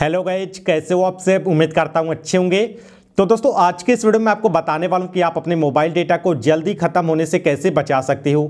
hello guys कैसे हो आप से उम्मीद करता हूँ अच्छे होंगे तो दोस्तों आज के इस वीडियो में आपको बताने वाला हूँ कि आप अपने मोबाइल डेटा को जल्दी ख़त्म होने से कैसे बचा सकते हो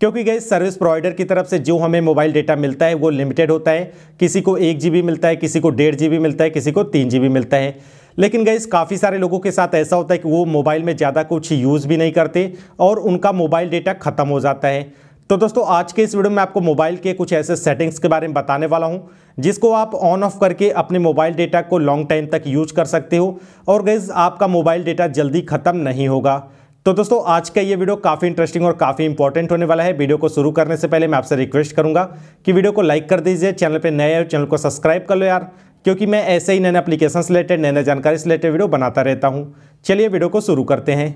क्योंकि गई सर्विस प्रोवाइडर की तरफ से जो हमें मोबाइल डेटा मिलता है वो लिमिटेड होता है किसी को एक जी मिलता है किसी को डेढ़ जी मिलता है किसी को तीन जी मिलता है लेकिन गई काफ़ी सारे लोगों के साथ ऐसा होता है कि वो मोबाइल में ज़्यादा कुछ यूज़ भी नहीं करते और उनका मोबाइल डेटा ख़त्म हो जाता है तो दोस्तों आज के इस वीडियो में आपको मोबाइल के कुछ ऐसे सेटिंग्स के बारे में बताने वाला हूं जिसको आप ऑन ऑफ करके अपने मोबाइल डेटा को लॉन्ग टाइम तक यूज कर सकते हो और गैस आपका मोबाइल डेटा जल्दी खत्म नहीं होगा तो दोस्तों आज का ये वीडियो काफ़ी इंटरेस्टिंग और काफ़ी इंपॉर्टेंट होने वाला है वीडियो को शुरू करने से पहले मैं आपसे रिक्वेस्ट करूँगा कि वीडियो को लाइक कर दीजिए चैनल पर नए हो चैनल को सब्सक्राइब कर लो यार क्योंकि मैं ऐसे ही नए नए अपलीकेशन से रिलेटेड नए नए जानकारी से रिलेटेड वीडियो बनाता रहता हूँ चलिए वीडियो को शुरू करते हैं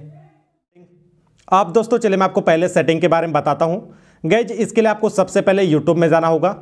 आप दोस्तों चलिए मैं आपको पहले सेटिंग के बारे में बताता हूँ गैज इसके लिए आपको सबसे पहले यूट्यूब में जाना होगा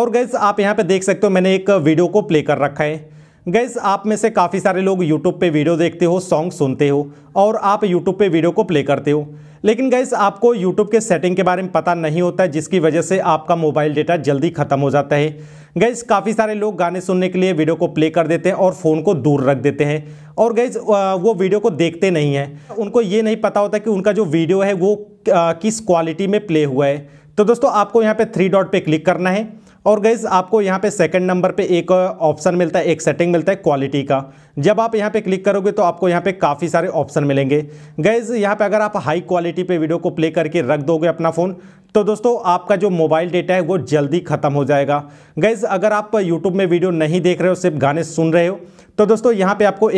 और गैस आप यहाँ पे देख सकते हो मैंने एक वीडियो को प्ले कर रखा है गैस आप में से काफ़ी सारे लोग यूट्यूब पे वीडियो देखते हो सॉन्ग सुनते हो और आप यूट्यूब पे वीडियो को प्ले करते हो लेकिन गाइस आपको यूट्यूब के सेटिंग के बारे में पता नहीं होता है जिसकी वजह से आपका मोबाइल डेटा जल्दी ख़त्म हो जाता है गैस काफ़ी सारे लोग गाने सुनने के लिए वीडियो को प्ले कर देते हैं और फ़ोन को दूर रख देते हैं और गैस वो वीडियो को देखते नहीं हैं उनको ये नहीं पता होता कि उनका जो वीडियो है वो किस क्वालिटी में प्ले हुआ है तो दोस्तों आपको यहाँ पे थ्री डॉट पे क्लिक करना है और गैस आपको यहाँ पे सेकंड नंबर पे एक ऑप्शन uh, मिलता है एक सेटिंग मिलता है क्वालिटी का जब आप यहाँ पे क्लिक करोगे तो आपको यहाँ पे काफ़ी सारे ऑप्शन मिलेंगे गैस यहाँ पे अगर आप हाई क्वालिटी पे वीडियो को प्ले करके रख दोगे अपना फ़ोन तो दोस्तों आपका जो मोबाइल डेटा है वो जल्दी ख़त्म हो जाएगा गैज़ अगर आप यूट्यूब में वीडियो नहीं देख रहे हो सिर्फ गाने सुन रहे हो तो दोस्तों यहाँ पे आपको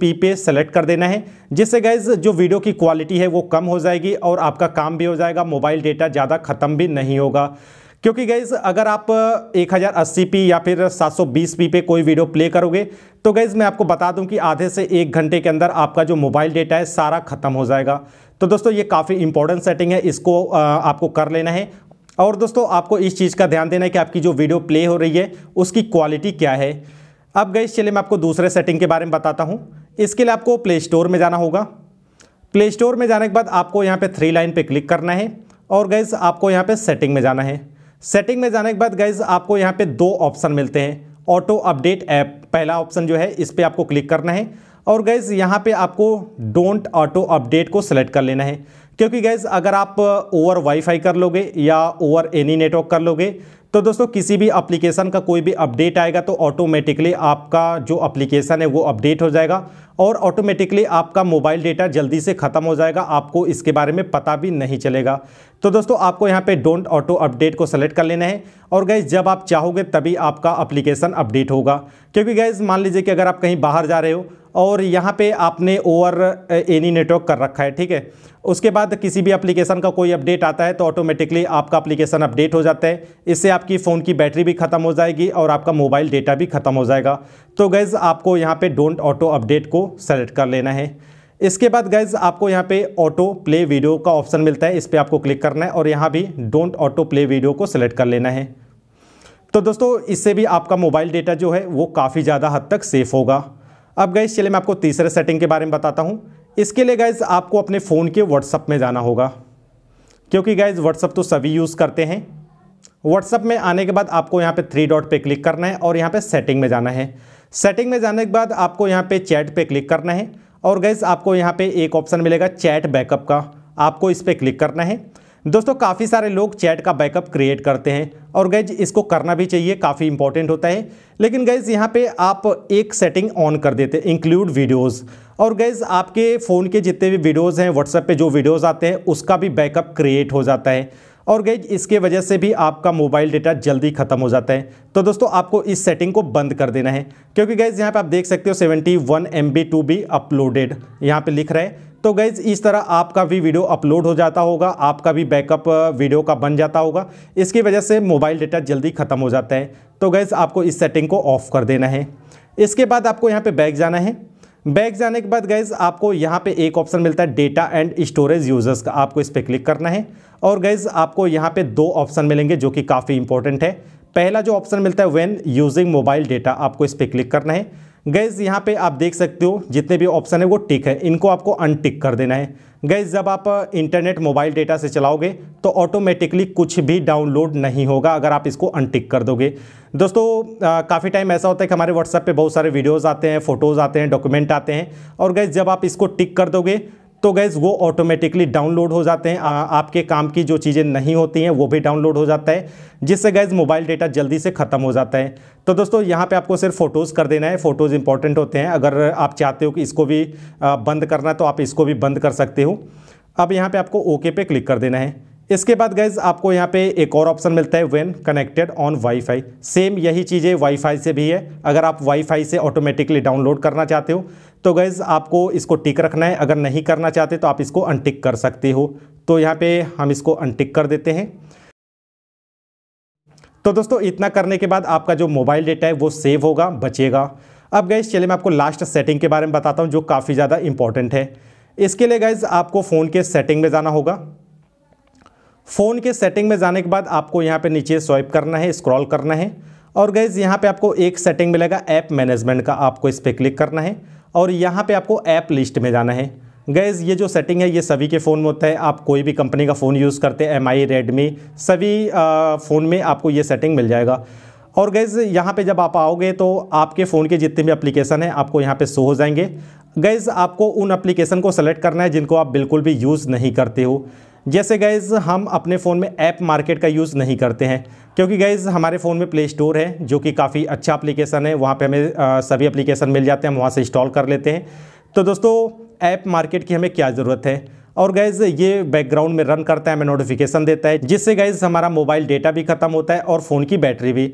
पी पे सेलेक्ट कर देना है जिससे गैज़ जो वीडियो की क्वालिटी है वो कम हो जाएगी और आपका काम भी हो जाएगा मोबाइल डेटा ज़्यादा ख़त्म भी नहीं होगा क्योंकि गैस अगर आप 1080p या फिर 720p पे कोई वीडियो प्ले करोगे तो गैस मैं आपको बता दूं कि आधे से एक घंटे के अंदर आपका जो मोबाइल डेटा है सारा ख़त्म हो जाएगा तो दोस्तों ये काफ़ी इंपॉर्टेंट सेटिंग है इसको आपको कर लेना है और दोस्तों आपको इस चीज़ का ध्यान देना है कि आपकी जो वीडियो प्ले हो रही है उसकी क्वालिटी क्या है अब गई चलिए मैं आपको दूसरे सेटिंग के बारे में बताता हूँ इसके लिए आपको प्ले स्टोर में जाना होगा प्ले स्टोर में जाने के बाद आपको यहाँ पे थ्री लाइन पे क्लिक करना है और गैस आपको यहाँ पे सेटिंग में जाना है सेटिंग में जाने के बाद गाइज आपको यहाँ पे दो ऑप्शन मिलते हैं ऑटो अपडेट ऐप पहला ऑप्शन जो है इस पर आपको क्लिक करना है और गैज़ यहाँ पे आपको डोंट ऑटो अपडेट को सेलेक्ट कर लेना है क्योंकि गैज़ अगर आप ओवर वाईफाई कर लोगे या ओवर एनी नेटवर्क कर लोगे तो दोस्तों किसी भी एप्लीकेशन का कोई भी अपडेट आएगा तो ऑटोमेटिकली आपका जो एप्लीकेशन है वो अपडेट हो जाएगा और ऑटोमेटिकली आपका मोबाइल डेटा जल्दी से ख़त्म हो जाएगा आपको इसके बारे में पता भी नहीं चलेगा तो दोस्तों आपको यहाँ पे डोंट ऑटो अपडेट को सेलेक्ट कर लेना है और गैज जब आप चाहोगे तभी आपका अप्लीकेशन अपडेट होगा क्योंकि गैस मान लीजिए कि अगर आप कहीं बाहर जा रहे हो और यहाँ पे आपने ओवर एनी नेटवर्क कर रखा है ठीक है उसके बाद किसी भी एप्लीकेशन का कोई अपडेट आता है तो ऑटोमेटिकली आपका एप्लीकेशन अपडेट हो जाता है इससे आपकी फ़ोन की बैटरी भी ख़त्म हो जाएगी और आपका मोबाइल डेटा भी ख़त्म हो जाएगा तो गैज़ आपको यहाँ पे डोंट ऑटो अपडेट को सेलेक्ट कर लेना है इसके बाद गैज़ आपको यहाँ पे ऑटो प्ले वीडियो का ऑप्शन मिलता है इस पर आपको क्लिक करना है और यहाँ भी डोंट ऑटो प्ले वीडियो को सेलेक्ट कर लेना है तो दोस्तों इससे भी आपका मोबाइल डेटा जो है वो काफ़ी ज़्यादा हद तक सेफ़ होगा अब गैस चलिए मैं आपको तीसरे सेटिंग के बारे में बताता हूँ इसके लिए गैस आपको अपने फ़ोन के व्हाट्सअप में जाना होगा क्योंकि गाइज व्हाट्सअप तो सभी यूज़ करते हैं व्हाट्सअप में आने के बाद आपको यहाँ पे थ्री डॉट पे क्लिक करना है और यहाँ पे सेटिंग में जाना है सेटिंग में जाने के बाद आपको यहाँ पे चैट पे क्लिक करना है और गैस आपको यहाँ पे एक ऑप्शन मिलेगा चैट बैकअप का आपको इस पर क्लिक करना है दोस्तों काफ़ी सारे लोग चैट का बैकअप क्रिएट करते हैं और गैज इसको करना भी चाहिए काफ़ी इंपॉर्टेंट होता है लेकिन गैज यहाँ पे आप एक सेटिंग ऑन कर देते हैं इंक्लूड वीडियोस और गैज आपके फ़ोन के जितने भी वीडियोस हैं व्हाट्सएप पे जो वीडियोस आते हैं उसका भी बैकअप क्रिएट हो जाता है और गई इसके वजह से भी आपका मोबाइल डेटा जल्दी ख़त्म हो जाता है तो दोस्तों आपको इस सेटिंग को बंद कर देना है क्योंकि गैज यहाँ पे आप देख सकते हो 71 one M B to be uploaded यहाँ पे लिख रहे हैं तो गैज इस तरह आपका भी वीडियो अपलोड हो जाता होगा आपका भी बैकअप वीडियो uh, का बन जाता होगा इसकी वजह से मोबाइल डेटा जल्दी ख़त्म हो जाता है तो गैज आपको इस सेटिंग को ऑफ़ कर देना है इसके बाद आपको यहाँ पर बैग जाना है बैग जाने के बाद गैज आपको यहाँ पर एक ऑप्शन मिलता है डेटा एंड स्टोरेज यूजर्स का आपको इस पर क्लिक करना है और गैज़ आपको यहाँ पे दो ऑप्शन मिलेंगे जो कि काफ़ी इंपॉर्टेंट है पहला जो ऑप्शन मिलता है व्हेन यूजिंग मोबाइल डेटा आपको इस पर क्लिक करना है गैज़ यहाँ पे आप देख सकते हो जितने भी ऑप्शन है वो टिक है इनको आपको अनटिक कर देना है गैज़ जब आप इंटरनेट मोबाइल डेटा से चलाओगे तो ऑटोमेटिकली कुछ भी डाउनलोड नहीं होगा अगर आप इसको अनटिक कर दोगे दोस्तों काफ़ी टाइम ऐसा होता है कि हमारे व्हाट्सएप पे बहुत सारे वीडियोस आते हैं फ़ोटोज़ आते हैं डॉक्यूमेंट आते हैं और गैज़ जब आप इसको टिक कर दोगे तो गैज़ वो ऑटोमेटिकली डाउनलोड हो जाते हैं आ, आपके काम की जो चीज़ें नहीं होती हैं वो भी डाउनलोड हो जाता है जिससे गैज़ मोबाइल डेटा जल्दी से ख़त्म हो जाता है तो दोस्तों यहाँ पे आपको सिर्फ फ़ोटोज़ कर देना है फ़ोटोज़ इंपॉर्टेंट होते हैं अगर आप चाहते हो कि इसको भी बंद करना तो आप इसको भी बंद कर सकते हो अब यहाँ पर आपको ओके पे क्लिक कर देना है इसके बाद गैज़ आपको यहाँ पे एक और ऑप्शन मिलता है when connected on WiFi same यही चीज़ें वाईफाई से भी है अगर आप वाईफाई से ऑटोमेटिकली डाउनलोड करना चाहते हो तो गैज़ आपको इसको टिक रखना है अगर नहीं करना चाहते तो आप इसको अनटिक कर सकते हो तो यहाँ पे हम इसको अनटिक कर देते हैं तो दोस्तों इतना करने के बाद आपका जो मोबाइल डेटा है वो सेव होगा बचेगा अब गैस चलिए मैं आपको लास्ट सेटिंग के बारे में बताता हूँ जो काफ़ी ज़्यादा इंपॉर्टेंट है इसके लिए गैज़ आपको फ़ोन के सेटिंग में जाना होगा फ़ोन के सेटिंग में जाने के बाद आपको यहाँ पे नीचे स्वाइप करना है स्क्रॉल करना है और गैज़ यहाँ पे आपको एक सेटिंग मिलेगा ऐप मैनेजमेंट का आपको इस पर क्लिक करना है और यहाँ पे आपको ऐप लिस्ट में जाना है गैज़ ये जो सेटिंग है ये सभी के फ़ोन में होता है आप कोई भी कंपनी का फ़ोन यूज़ करते हैं एम आई रेडमी सभी फ़ोन में आपको ये सेटिंग मिल जाएगा और गैज़ यहाँ पे जब आप आओगे तो आपके फ़ोन के जितने भी एप्लीकेशन हैं आपको यहाँ पे शो हो जाएंगे गैज़ आपको उन एप्लीकेशन को सेलेक्ट करना है जिनको आप बिल्कुल भी यूज़ नहीं करते हो जैसे गैज़ हम अपने फ़ोन में ऐप मार्केट का यूज़ नहीं करते हैं क्योंकि गैज़ हमारे फ़ोन में प्ले स्टोर है जो कि काफ़ी अच्छा एप्लीकेशन है वहाँ पे हमें आ, सभी एप्लीकेशन मिल जाते हैं हम वहाँ से इंस्टॉल कर लेते हैं तो दोस्तों ऐप मार्केट की हमें क्या ज़रूरत है और गैज़ ये बैकग्राउंड में रन करता है हमें नोटिफिकेशन देता है जिससे गैज़ हमारा मोबाइल डेटा भी ख़त्म होता है और फ़ोन की बैटरी भी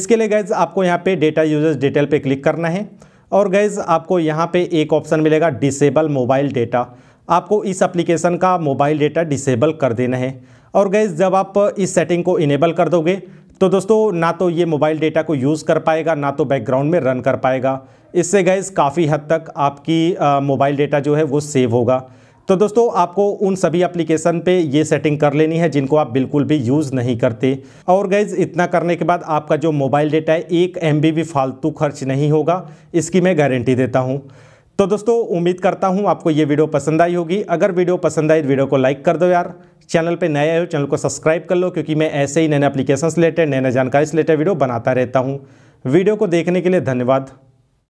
इसके लिए गैज़ आपको यहाँ पर डेटा यूजर्स डिटेल पर क्लिक करना है और गैज़ आपको यहाँ पर एक ऑप्शन मिलेगा डिसेबल मोबाइल डेटा आपको इस एप्लीकेशन का मोबाइल डेटा डिसेबल कर देना है और गैस जब आप इस सेटिंग को इनेबल कर दोगे तो दोस्तों ना तो ये मोबाइल डेटा को यूज़ कर पाएगा ना तो बैकग्राउंड में रन कर पाएगा इससे गैस काफ़ी हद तक आपकी मोबाइल डेटा जो है वो सेव होगा तो दोस्तों आपको उन सभी एप्लीकेशन पे ये सेटिंग कर लेनी है जिनको आप बिल्कुल भी यूज़ नहीं करते और गैज़ इतना करने के बाद आपका जो मोबाइल डेटा है एक एम भी फालतू खर्च नहीं होगा इसकी मैं गारंटी देता हूँ तो दोस्तों उम्मीद करता हूँ आपको ये वीडियो पसंद आई होगी अगर वीडियो पसंद आई तो वीडियो को लाइक कर दो यार चैनल पे नए आए हो चैनल को सब्सक्राइब कर लो क्योंकि मैं ऐसे ही नए नए एप्लीकेशन से रिलेटेड नए नए जानकारी से रिलेटेड वीडियो बनाता रहता हूँ वीडियो को देखने के लिए धन्यवाद